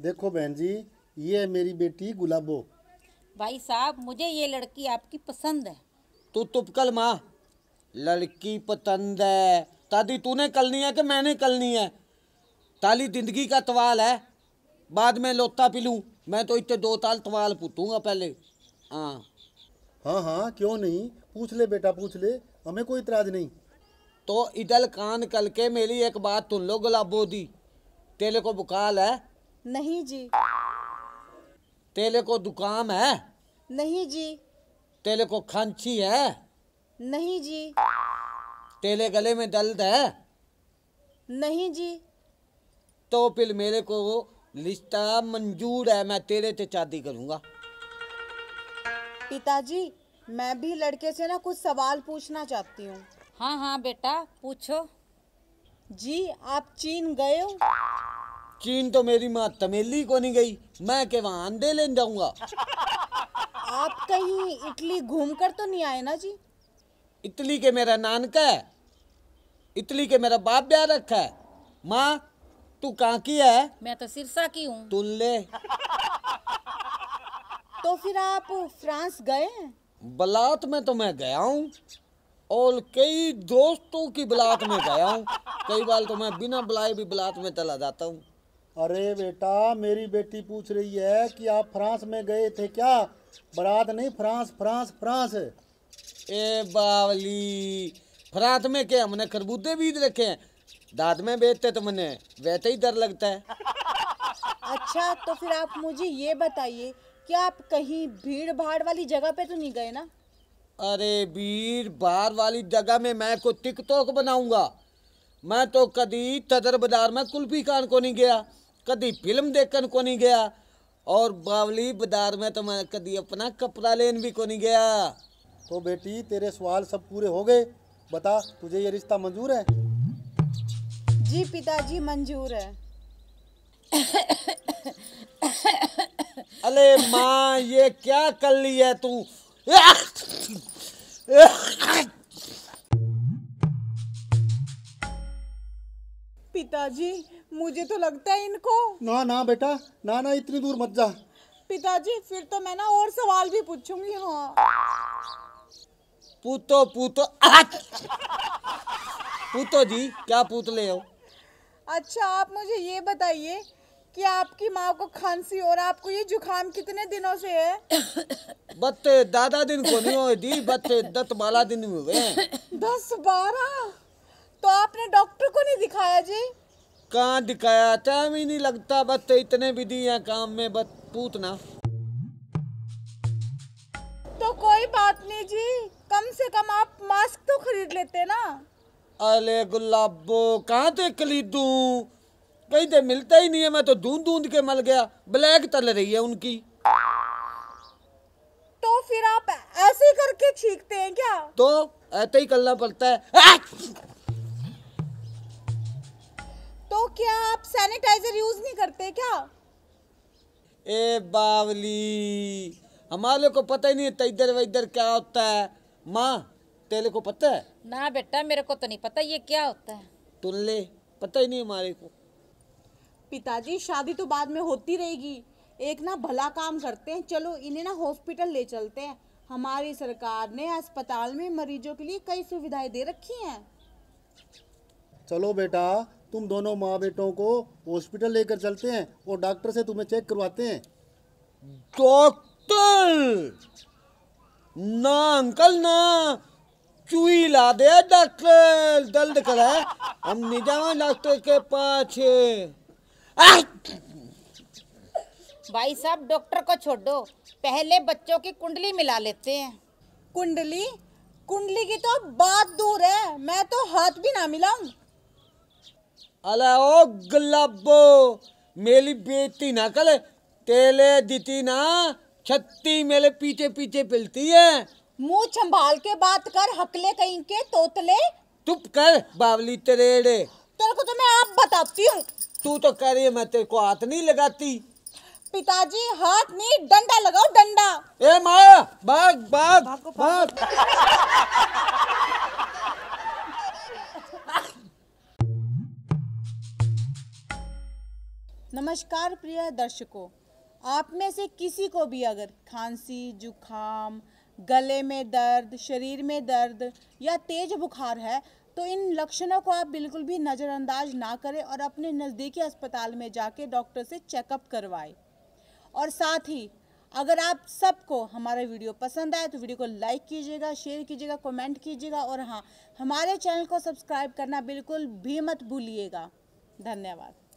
देखो बहन जी ये है मेरी बेटी गुलाबो भाई साहब मुझे ये लड़की आपकी पसंद है तू तुपकल माँ लड़की पसंद है दादी तूने कलनी है कि मैंने कलनी है ताली जिंदगी का तवाल है बाद में लोता पिलूँ मैं तो इतने दो ताल तवाल पूछूंगा पहले हाँ हाँ हाँ क्यों नहीं पूछ ले बेटा पूछ ले हमें कोई इतराज नहीं तो इधर कान कल के मेरी एक बात सुन लो गुलाबो दी तेरे को बुकाल है नहीं जी तेले को दुकान है नहीं जी तेले को खांसी है नहीं जी तेले गले में दर्द है नहीं जी तो फिर मेरे को रिश्ता मंजूर है मैं तेरे से शादी करूँगा पिताजी मैं भी लड़के से ना कुछ सवाल पूछना चाहती हूँ हाँ हाँ बेटा पूछो जी आप चीन गए हो चीन तो मेरी माँ तमेली को नहीं गई मैं के वहाँ अंडे ले जाऊंगा आप कहीं इटली घूम कर तो नहीं आए ना जी इटली के मेरा नानका है इटली के मेरा बाप ब्याह रखा है माँ तू कहाँ की है मैं तो सिरसा की हूँ तुल ले तो फिर आप फ्रांस गए बलात में तो मैं गया हूँ और कई दोस्तों की बलात में गया हूँ कई बार तो मैं बिना बुलाए भी बलात में चला जाता हूँ अरे बेटा मेरी बेटी पूछ रही है कि आप फ्रांस में गए थे क्या बरात नहीं फ्रांस फ्रांस फ्रांस ए बावली फ्रांस में क्या हमने खरबूजे बीज रखे हैं दाद में बेचते तो मैंने वैसे ही डर लगता है अच्छा तो फिर आप मुझे ये बताइए कि आप कहीं भीड़ भाड़ वाली जगह पे तो नहीं गए ना अरे भीड़ भाड़ वाली जगह में मैं को टिकटॉक बनाऊंगा मैं तो कभी तदर बाजार में कुल्फी खान को नहीं गया कभी फिल्म देखन को नहीं गया और बावली बाजार में तो मैं कभी अपना कपड़ा लेन भी को नहीं गया तो बेटी तेरे सवाल सब पूरे हो गए बता तुझे ये रिश्ता मंजूर है जी पिताजी मंजूर है अरे माँ ये क्या कर ली है तू पिताजी मुझे तो लगता है इनको ना ना बेटा ना ना इतनी दूर मत जा पिताजी फिर तो मैं ना और सवाल भी पूछूंगी हाँ पूतो पूतो पूतो जी क्या पूत ले हो अच्छा आप मुझे ये बताइए कि आपकी माँ को खांसी और आपको ये जुकाम कितने दिनों से है बत्ते दादा दिन को नहीं हो दी बत्ते दत बाला दिन हुए दस बारह नहीं दिखाया जी कहा दिखाया टाइम ही नहीं लगता बस तो इतने बिजी है काम में बस पूतना तो कोई बात नहीं जी कम से कम आप मास्क तो खरीद लेते ना अले गुलाबो कहाँ तो खरीदू कहीं तो मिलता ही नहीं है मैं तो दूध ढूंढ के मल गया ब्लैक तल रही है उनकी तो फिर आप ऐसे करके छींकते हैं क्या तो ऐसे ही करना पड़ता है क्या आप सैनिटाइजर यूज नहीं करते क्या ए बावली हमारे को पता ही नहीं है इधर इधर क्या होता है माँ तेरे को पता है ना बेटा मेरे को तो नहीं पता ये क्या होता है तुल्ले पता ही नहीं हमारे को पिताजी शादी तो बाद में होती रहेगी एक ना भला काम करते हैं चलो इन्हें ना हॉस्पिटल ले चलते हैं हमारी सरकार ने अस्पताल में मरीजों के लिए कई सुविधाएं दे रखी हैं चलो बेटा तुम दोनों माँ बेटों को हॉस्पिटल लेकर चलते हैं और डॉक्टर से तुम्हें चेक करवाते हैं डॉक्टर ना अंकल ना चुई ला दे डॉक्टर दर्द कर हम नहीं जावा डॉक्टर के पास भाई साहब डॉक्टर को छोड़ दो पहले बच्चों की कुंडली मिला लेते हैं कुंडली कुंडली की तो बात दूर है मैं तो हाथ भी ना मिलाऊं अला ओ गल्लाबो मेली बेटी ना कल तेले दीती ना छत्ती मेले पीछे पीछे पिलती है मुंह संभाल के बात कर हकले कहीं के तोतले चुप कर बावली तेरे तेरे को तो मैं आप बताती हूँ तू तो कह रही है मैं तेरे को हाथ नहीं लगाती पिताजी हाथ नहीं डंडा नमस्कार प्रिय दर्शकों आप में से किसी को भी अगर खांसी जुखाम गले में दर्द शरीर में दर्द या तेज बुखार है तो इन लक्षणों को आप बिल्कुल भी नज़रअंदाज ना करें और अपने नज़दीकी अस्पताल में जाके डॉक्टर से चेकअप करवाएं और साथ ही अगर आप सबको हमारा वीडियो पसंद आए तो वीडियो को लाइक कीजिएगा शेयर कीजिएगा कमेंट कीजिएगा और हाँ हमारे चैनल को सब्सक्राइब करना बिल्कुल भी मत भूलिएगा धन्यवाद